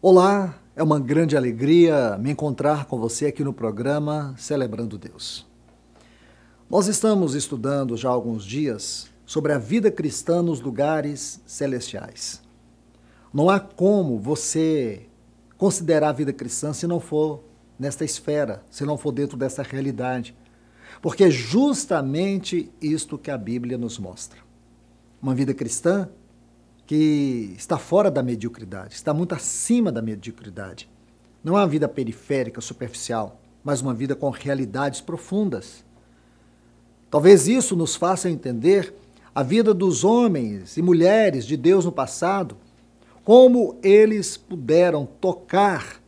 Olá, é uma grande alegria me encontrar com você aqui no programa Celebrando Deus. Nós estamos estudando já há alguns dias sobre a vida cristã nos lugares celestiais. Não há como você considerar a vida cristã se não for nesta esfera, se não for dentro dessa realidade. Porque é justamente isto que a Bíblia nos mostra. Uma vida cristã que está fora da mediocridade, está muito acima da mediocridade. Não é uma vida periférica, superficial, mas uma vida com realidades profundas. Talvez isso nos faça entender a vida dos homens e mulheres de Deus no passado, como eles puderam tocar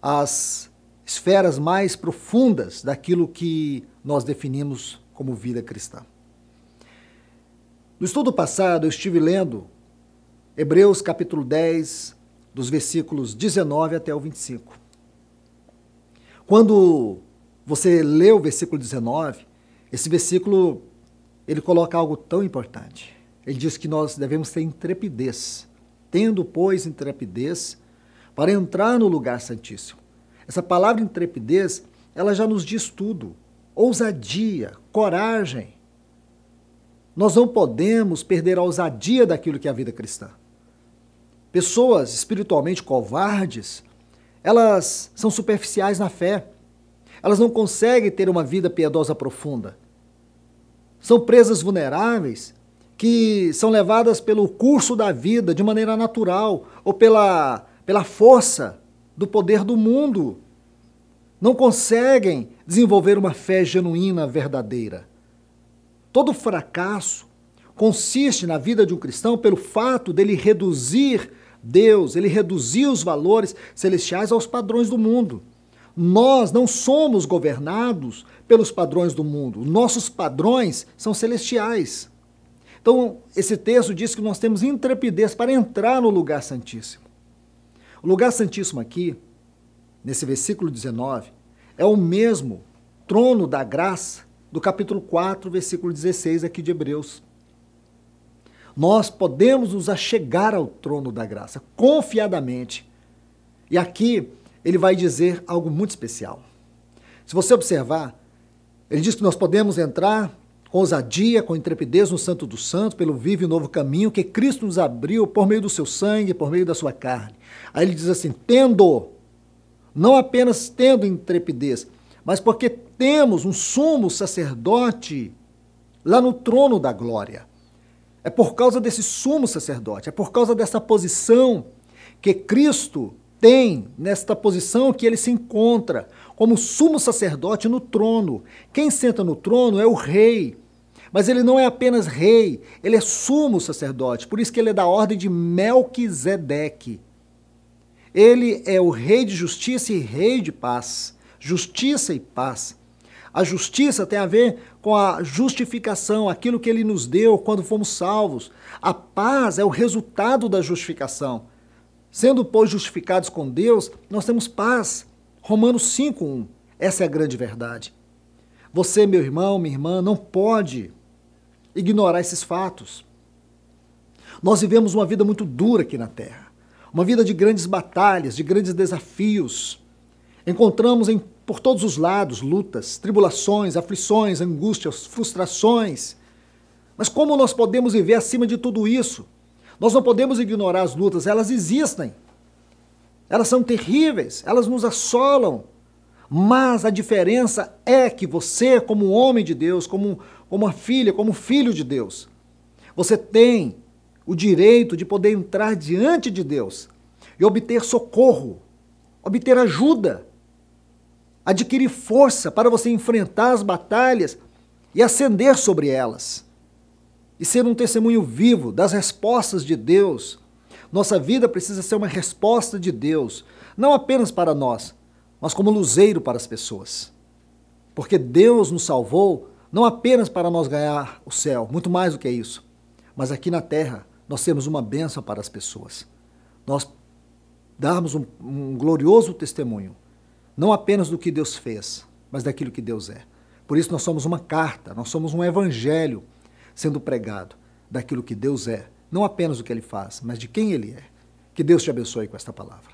as esferas mais profundas daquilo que nós definimos como vida cristã. No estudo passado, eu estive lendo Hebreus capítulo 10, dos versículos 19 até o 25. Quando você lê o versículo 19, esse versículo ele coloca algo tão importante. Ele diz que nós devemos ter intrepidez, tendo, pois, intrepidez para entrar no lugar santíssimo. Essa palavra intrepidez, ela já nos diz tudo: ousadia, coragem. Nós não podemos perder a ousadia daquilo que é a vida cristã. Pessoas espiritualmente covardes, elas são superficiais na fé. Elas não conseguem ter uma vida piedosa profunda. São presas vulneráveis que são levadas pelo curso da vida de maneira natural ou pela, pela força do poder do mundo. Não conseguem desenvolver uma fé genuína, verdadeira. Todo fracasso consiste na vida de um cristão pelo fato dele reduzir Deus, ele reduziu os valores celestiais aos padrões do mundo. Nós não somos governados pelos padrões do mundo. Nossos padrões são celestiais. Então, esse texto diz que nós temos intrepidez para entrar no lugar santíssimo. O lugar santíssimo aqui, nesse versículo 19, é o mesmo trono da graça do capítulo 4, versículo 16 aqui de Hebreus nós podemos nos achegar ao trono da graça confiadamente. E aqui ele vai dizer algo muito especial. Se você observar, ele diz que nós podemos entrar com ousadia, com intrepidez no Santo dos Santos, pelo vivo e novo caminho que Cristo nos abriu por meio do seu sangue, por meio da sua carne. Aí ele diz assim: tendo, não apenas tendo intrepidez, mas porque temos um sumo sacerdote lá no trono da glória. É por causa desse sumo sacerdote, é por causa dessa posição que Cristo tem, nesta posição que ele se encontra, como sumo sacerdote no trono. Quem senta no trono é o rei. Mas ele não é apenas rei, ele é sumo sacerdote, por isso que ele é da ordem de Melquisedeque. Ele é o rei de justiça e rei de paz, justiça e paz. A justiça tem a ver com a justificação, aquilo que ele nos deu quando fomos salvos. A paz é o resultado da justificação. Sendo, pois, justificados com Deus, nós temos paz. Romanos 5:1. Essa é a grande verdade. Você, meu irmão, minha irmã, não pode ignorar esses fatos. Nós vivemos uma vida muito dura aqui na Terra, uma vida de grandes batalhas, de grandes desafios. Encontramos em por todos os lados, lutas, tribulações, aflições, angústias, frustrações. Mas como nós podemos viver acima de tudo isso? Nós não podemos ignorar as lutas, elas existem. Elas são terríveis, elas nos assolam. Mas a diferença é que você, como homem de Deus, como, como uma filha, como filho de Deus, você tem o direito de poder entrar diante de Deus e obter socorro, obter ajuda, adquirir força para você enfrentar as batalhas e ascender sobre elas. E ser um testemunho vivo das respostas de Deus. Nossa vida precisa ser uma resposta de Deus, não apenas para nós, mas como luzeiro para as pessoas. Porque Deus nos salvou não apenas para nós ganhar o céu, muito mais do que isso, mas aqui na terra nós temos uma bênção para as pessoas. Nós darmos um, um glorioso testemunho não apenas do que Deus fez, mas daquilo que Deus é. Por isso nós somos uma carta, nós somos um evangelho sendo pregado daquilo que Deus é, não apenas do que ele faz, mas de quem ele é. Que Deus te abençoe com esta palavra.